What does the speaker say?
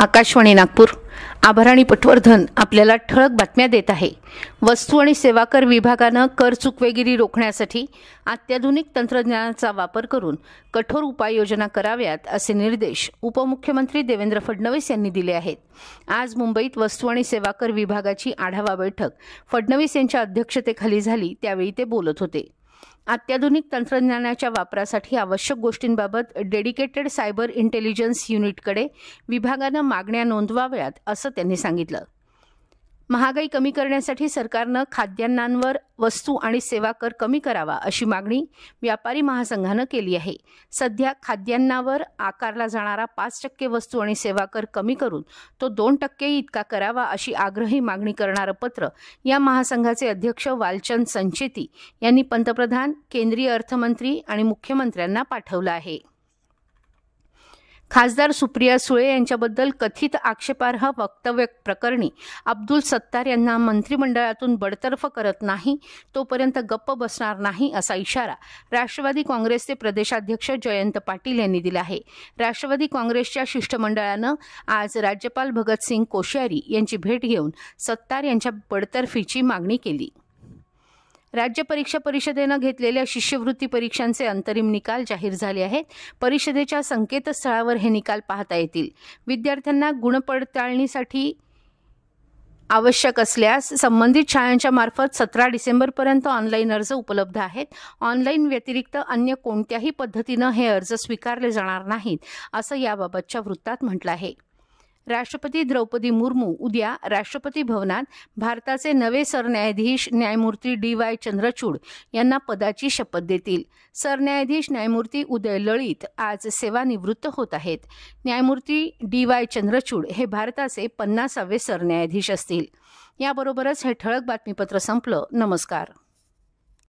आकाशवाणी नागपूर आभाराणी पटवर्धन आपल्याला ठळक बातम्या देत आहे वस्तू आणि सेवा कर विभागानं कर चुकवेगिरी रोखण्यासाठी अत्याधुनिक तंत्रज्ञानाचा वापर करून कठोर उपाययोजना कराव्यात असे निर्देश उपमुख्यमंत्री देवेंद्र फडणवीस यांनी दिले आहेत आज मुंबईत वस्तू आणि सेवा कर विभागाची आढावा बैठक फडणवीस यांच्या अध्यक्षतेखाली झाली त्यावेळी ते बोलत होते अत्याधुनिक तंत्रज्ञानाच्या वापरासाठी आवश्यक गोष्टींबाबत डेडिकेटेड सायबर इंटेलिजन्स युनिटकडे विभागानं मागण्या नोंदवाव्यात असं त्यांनी सांगितलं महागाई कमी करण्यासाठी सरकारनं खाद्यान्नांवर वस्तू आणि सेवा कर कमी करावा अशी मागणी व्यापारी महासंघानं केली आहे सध्या खाद्यान्नावर आकारला जाणारा पाच टक्के वस्तू आणि सेवा कर कमी करून तो दोन टक्के इतका करावा अशी आग्रही मागणी करणारं पत्र या महासंघाचे अध्यक्ष वालचंद संचेती यांनी पंतप्रधान केंद्रीय अर्थमंत्री आणि मुख्यमंत्र्यांना पाठवलं आहे खासदार सुप्रिया सुळे यांच्याबद्दल कथित आक्षेपार्ह वक्तव्य प्रकरणी अब्दुल सत्तार यांना मंत्रिमंडळातून बडतर्फ करत नाही तोपर्यंत गप्प बसणार नाही असा इशारा राष्ट्रवादी काँग्रेसचे प्रदेशाध्यक्ष जयंत पाटील यांनी दिला आहे राष्ट्रवादी काँग्रेसच्या शिष्टमंडळानं आज राज्यपाल भगतसिंग कोश्यारी यांची भेट घेऊन सत्तार यांच्या बडतर्फीची मागणी केली राज्य परीक्षा परिषदेनं घेतलेल्या शिष्यवृत्ती परीक्षांचे अंतरिम निकाल जाहीर झाले आहेत परिषदेच्या संकेतस्थळावर हे निकाल पाहता येतील विद्यार्थ्यांना गुणपडताळणीसाठी आवश्यक असल्यास संबंधित शाळांच्या मार्फत सतरा डिसेंबरपर्यंत ऑनलाईन अर्ज उपलब्ध आहेत ऑनलाईन व्यतिरिक्त अन्य कोणत्याही पद्धतीनं हे अर्ज स्वीकारले जाणार नाहीत असं याबाबतच्या वृत्तात म्हटलं आहे राष्ट्रपती द्रौपदी मुर्मू उद्या राष्ट्रपती भवनात भारताचे नवे सरन्यायाधीश न्यायमूर्ती डी वाय चंद्रचूड यांना पदाची शपथ देतील सरन्यायाधीश न्यायमूर्ती उदय लळित आज सेवानिवृत्त होत आहेत न्यायमूर्ती डी वाय चंद्रचूड हे भारताचे पन्नासावे सरन्यायाधीश असतील याबरोबरच हे ठळक बातमीपत्र संपलं नमस्कार